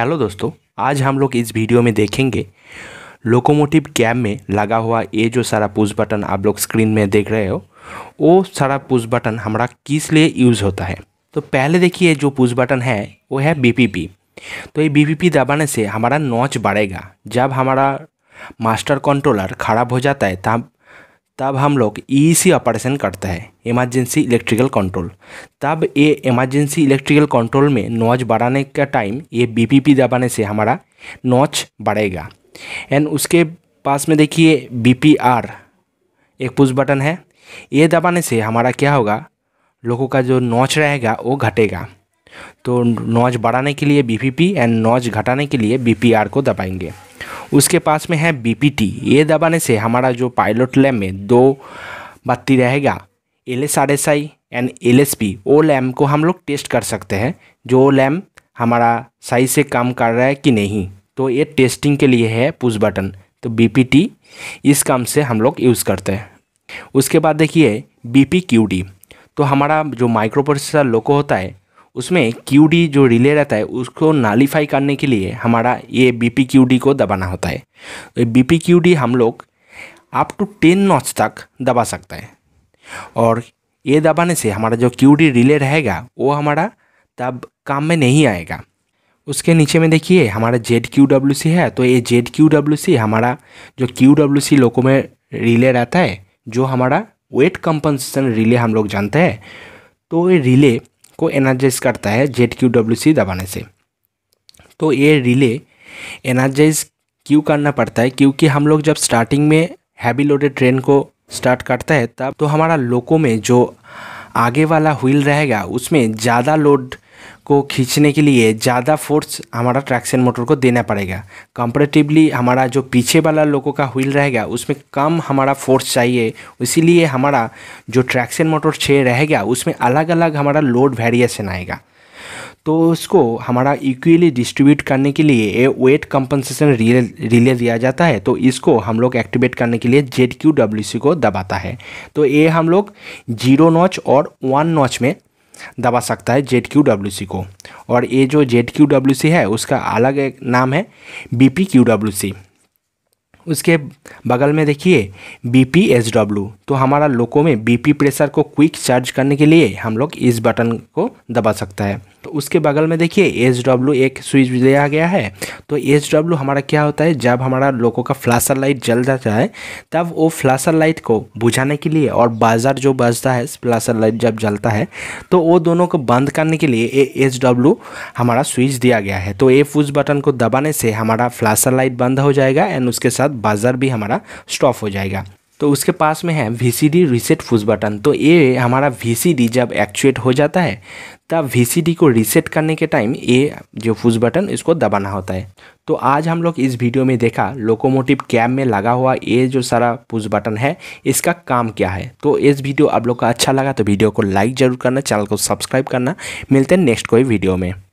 hello दोस्तों आज हम लोग इस वीडियो में देखेंगे लोकोमोटिव कैब में लगा हुआ ये जो सारा पुश बटन आप लोग स्क्रीन में देख रहे हो वो सारा पुश बटन हमारा किस लिए यूज़ होता है तो पहले देखिए जो पुश बटन है वो है बीपीपी तो ये बीपीपी दबाने से हमारा नॉच बढ़ेगा जब हमारा मास्टर कंट्रोलर ख़राब हो जाता है तब तब हम लोग ई सी ऑपरेशन करते हैं इमरजेंसी इलेक्ट्रिकल कंट्रोल तब ये इमरजेंसी इलेक्ट्रिकल कंट्रोल में नोच बढ़ाने का टाइम ये बीपीपी दबाने से हमारा नोच बढ़ेगा एंड उसके पास में देखिए बीपीआर एक पुश बटन है ये दबाने से हमारा क्या होगा लोगों का जो नोच रहेगा वो घटेगा तो नोच बढ़ाने के लिए बी एंड नोच घटाने के लिए बी को दबाएंगे उसके पास में है टी ये दबाने से हमारा जो पायलट लैम में दो बत्ती रहेगा L S R S I and L S P O lamp को हम लोग टेस्ट कर सकते हैं जो लैम हमारा सही से काम कर रहा है कि नहीं तो ये टेस्टिंग के लिए है पुश बटन तो बी इस काम से हम लोग यूज़ करते हैं उसके बाद देखिए बी तो हमारा जो माइक्रोप्रोसेसर लोको होता है उसमें क्यू डी जो रिले रहता है उसको नालीफाई करने के लिए हमारा ये बी पी क्यू डी को दबाना होता है बी पी क्यू डी हम लोग अप टू टेन नॉच तक दबा सकता है और ये दबाने से हमारा जो क्यू डी रिले रहेगा वो हमारा तब काम में नहीं आएगा उसके नीचे में देखिए हमारा जेड क्यू डब्ल्यू सी है तो ये जेड क्यू डब्ल्यू सी हमारा जो क्यू डब्ल्यू सी लोको में रिले रहता है जो हमारा वेट कंपनसेशन रिले हम लोग जानते हैं तो ये रिले को एनर्जाइज करता है जेड क्यू डब्ल्यू सी दबाने से तो ये रिले एनर्जाइज क्यों करना पड़ता है क्योंकि हम लोग जब स्टार्टिंग में हैवी लोडेड ट्रेन को स्टार्ट करता है तब तो हमारा लोको में जो आगे वाला व्हील रहेगा उसमें ज़्यादा लोड को खींचने के लिए ज़्यादा फोर्स हमारा ट्रैक्शन मोटर को देना पड़ेगा कंपेरेटिवली हमारा जो पीछे वाला लोगों का व्हील रहेगा उसमें कम हमारा फोर्स चाहिए इसीलिए हमारा जो ट्रैक्शन मोटर छः रहेगा उसमें अलग अलग हमारा लोड वेरिएशन आएगा तो उसको हमारा इक्वली डिस्ट्रीब्यूट करने के लिए A weight compensation relay relay दिया जाता है तो इसको हम लोग एक्टिवेट करने के लिए जेड क्यू डब्ल्यू सी को दबाता है तो ये हम लोग जीरो नॉच और वन नॉच में दबा सकता है जेड क्यू डब्ल्यू सी को और ये जो जेड क्यू डब्ल्यू सी है उसका अलग एक नाम है B P Q W C उसके बगल में देखिए बी पी एस डब्ल्यू तो हमारा लोको में बी पी प्रेशर को क्विक चार्ज करने के लिए हम लोग इस बटन को दबा सकता है तो उसके बगल में देखिए एच डब्ल्यू एक स्विच दिया गया है तो एच डब्ल्यू हमारा क्या होता है जब हमारा लोगों का फ्लाशर लाइट जल जाता है तब वो फ्लाशर लाइट को बुझाने के लिए और बाजार जो बजता है फ्लाशर लाइट जब जलता है तो वो दोनों को बंद करने के लिए ए एच डब्ल्यू हमारा स्विच दिया गया है तो ए फूज बटन को दबाने से हमारा फ्लाशर लाइट बंद हो जाएगा एंड उसके साथ बाजार भी हमारा स्टॉप हो जाएगा तो उसके पास में है वी रीसेट पुश बटन तो ये हमारा वी जब एक्चुएट हो जाता है तब वी को रीसेट करने के टाइम ये जो पुश बटन इसको दबाना होता है तो आज हम लोग इस वीडियो में देखा लोकोमोटिव कैब में लगा हुआ ये जो सारा पुश बटन है इसका काम क्या है तो इस वीडियो आप लोग का अच्छा लगा तो वीडियो को लाइक ज़रूर करना चैनल को सब्सक्राइब करना मिलते हैं नेक्स्ट कोई वीडियो में